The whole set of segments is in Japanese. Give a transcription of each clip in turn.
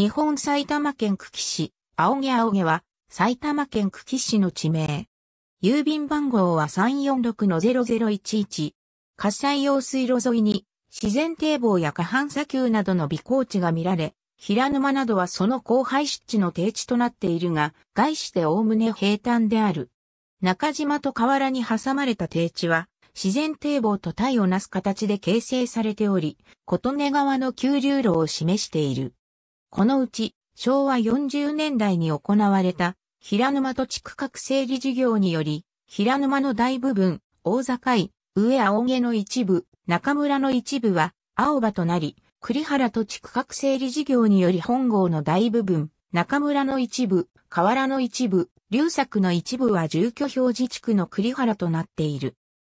日本埼玉県久喜市、青毛青毛は、埼玉県久喜市の地名。郵便番号は346-0011。火災用水路沿いに、自然堤防や過半砂丘などの備考地が見られ、平沼などはその後輩湿地の低地となっているが、外して概ね平坦である。中島と河原に挟まれた低地は、自然堤防と体をなす形で形成されており、琴音川の急流路を示している。このうち、昭和40年代に行われた、平沼土地区画整理事業により、平沼の大部分、大境、上青毛の一部、中村の一部は、青葉となり、栗原土地区画整理事業により本郷の大部分、中村の一部、河原の一部、流作の一部は住居表示地区の栗原となっている。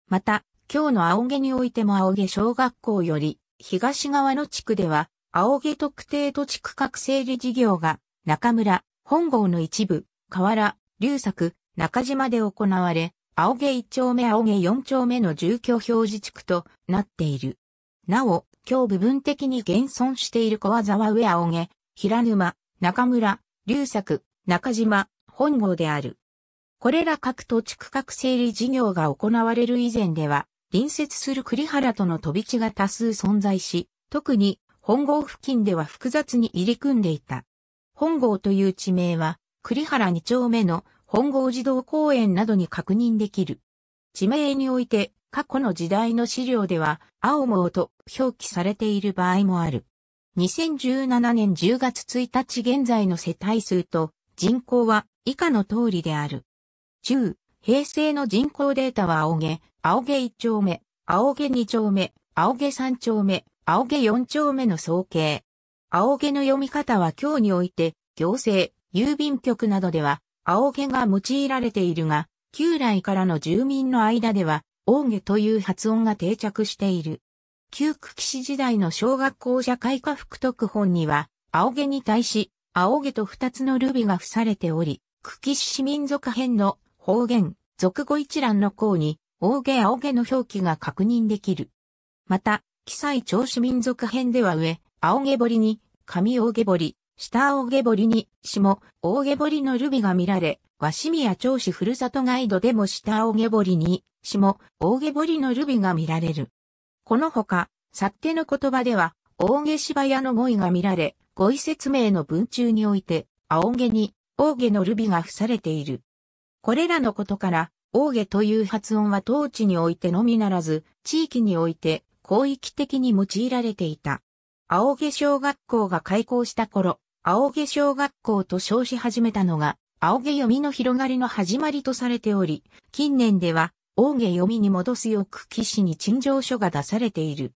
また、今日の青毛においても青毛小学校より、東側の地区では、青毛特定土地区画整理事業が中村、本郷の一部、河原、龍作、中島で行われ、青毛一丁目青毛四丁目の住居表示地区となっている。なお、今日部分的に現存している小沢上青毛、平沼、中村、龍作、中島、本郷である。これら各土地区画整理事業が行われる以前では、隣接する栗原との飛び地が多数存在し、特に本郷付近では複雑に入り組んでいた。本郷という地名は、栗原2丁目の本郷児童公園などに確認できる。地名において、過去の時代の資料では、青毛と表記されている場合もある。2017年10月1日現在の世帯数と人口は以下の通りである。中、平成の人口データは青毛、青毛1丁目、青毛2丁目、青毛3丁目、青毛四丁目の総計。青毛の読み方は今日において、行政、郵便局などでは、青毛が用いられているが、旧来からの住民の間では、大毛という発音が定着している。旧久喜市時代の小学校社会科福徳本には、青毛に対し、青毛と二つのルビが付されており、久喜市市民族編の方言、俗語一覧の項に、大毛青毛の表記が確認できる。また、記載長子民族編では上、青毛堀に、上青毛堀、下青毛堀に、下、大毛堀のルビが見られ、鷲宮長子ふるさとガイドでも下青毛堀に、下、大毛堀のルビが見られる。このほか、っ手の言葉では、大毛芝屋の語彙が見られ、語彙説明の文中において、青毛に、大毛のルビが付されている。これらのことから、大毛という発音は当地においてのみならず、地域において、広域的に用いられていた。青毛小学校が開校した頃、青毛小学校と称し始めたのが、青毛読みの広がりの始まりとされており、近年では、青毛読みに戻すよく騎士に陳情書が出されている。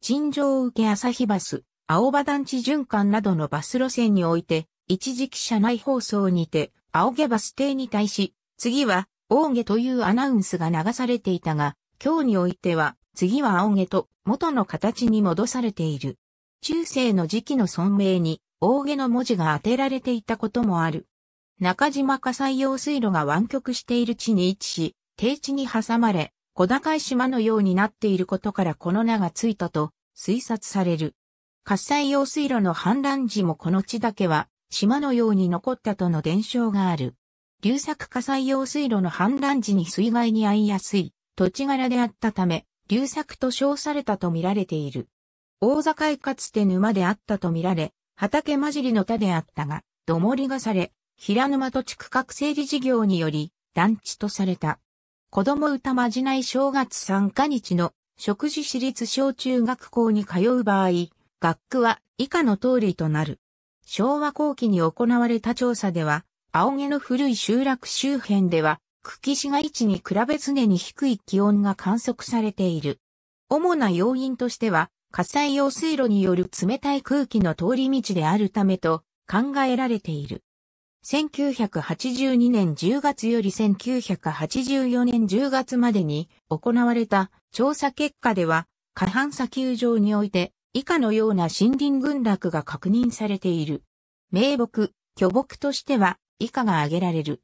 陳情を受け朝日バス、青葉団地循環などのバス路線において、一時期車内放送にて、青毛バス停に対し、次は、青毛というアナウンスが流されていたが、今日においては、次は青毛と元の形に戻されている。中世の時期の村名に、大毛の文字が当てられていたこともある。中島火災用水路が湾曲している地に位置し、低地に挟まれ、小高い島のようになっていることからこの名がついたと推察される。火災用水路の氾濫時もこの地だけは島のように残ったとの伝承がある。流作火災用水路の氾濫時に水害に遭いやすい土地柄であったため、流作と称されたと見られている。大坂へかつて沼であったと見られ、畑混じりの田であったが、どもりがされ、平沼土地区画整理事業により、団地とされた。子供歌まじない正月参加日の食事私立小中学校に通う場合、学区は以下の通りとなる。昭和後期に行われた調査では、青毛の古い集落周辺では、久喜市街地に比べ常に低い気温が観測されている。主な要因としては、火災用水路による冷たい空気の通り道であるためと考えられている。1982年10月より1984年10月までに行われた調査結果では、過半砂丘上において以下のような森林群落が確認されている。名木、巨木としては以下が挙げられる。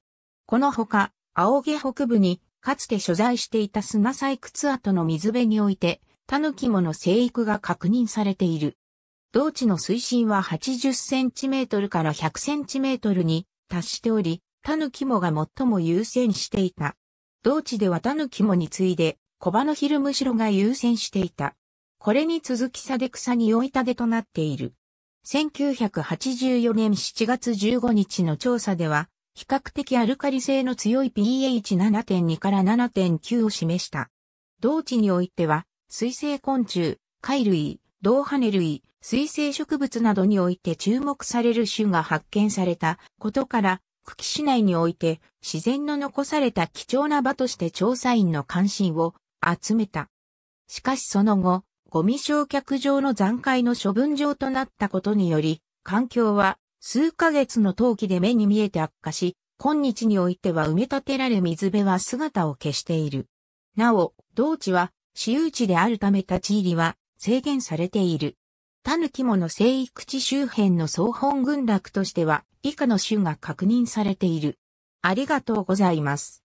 このほか、青毛北部に、かつて所在していた砂採掘跡の水辺において、タヌキモの生育が確認されている。同地の水深は80センチメートルから100センチメートルに達しており、タヌキモが最も優先していた。同地ではタヌキモに次いで、コバのヒルムシロが優先していた。これに続きサデクサに追いたでとなっている。1984年7月15日の調査では、比較的アルカリ性の強い pH7.2 から7.9を示した。同地においては、水生昆虫、貝類、銅羽類、水生植物などにおいて注目される種が発見されたことから、久喜市内において自然の残された貴重な場として調査員の関心を集めた。しかしその後、ゴミ焼却場の残骸の処分場となったことにより、環境は数ヶ月の陶器で目に見えて悪化し、今日においては埋め立てられ水辺は姿を消している。なお、同地は私有地であるため立ち入りは制限されている。タヌキモの生育地周辺の総本群落としては以下の種が確認されている。ありがとうございます。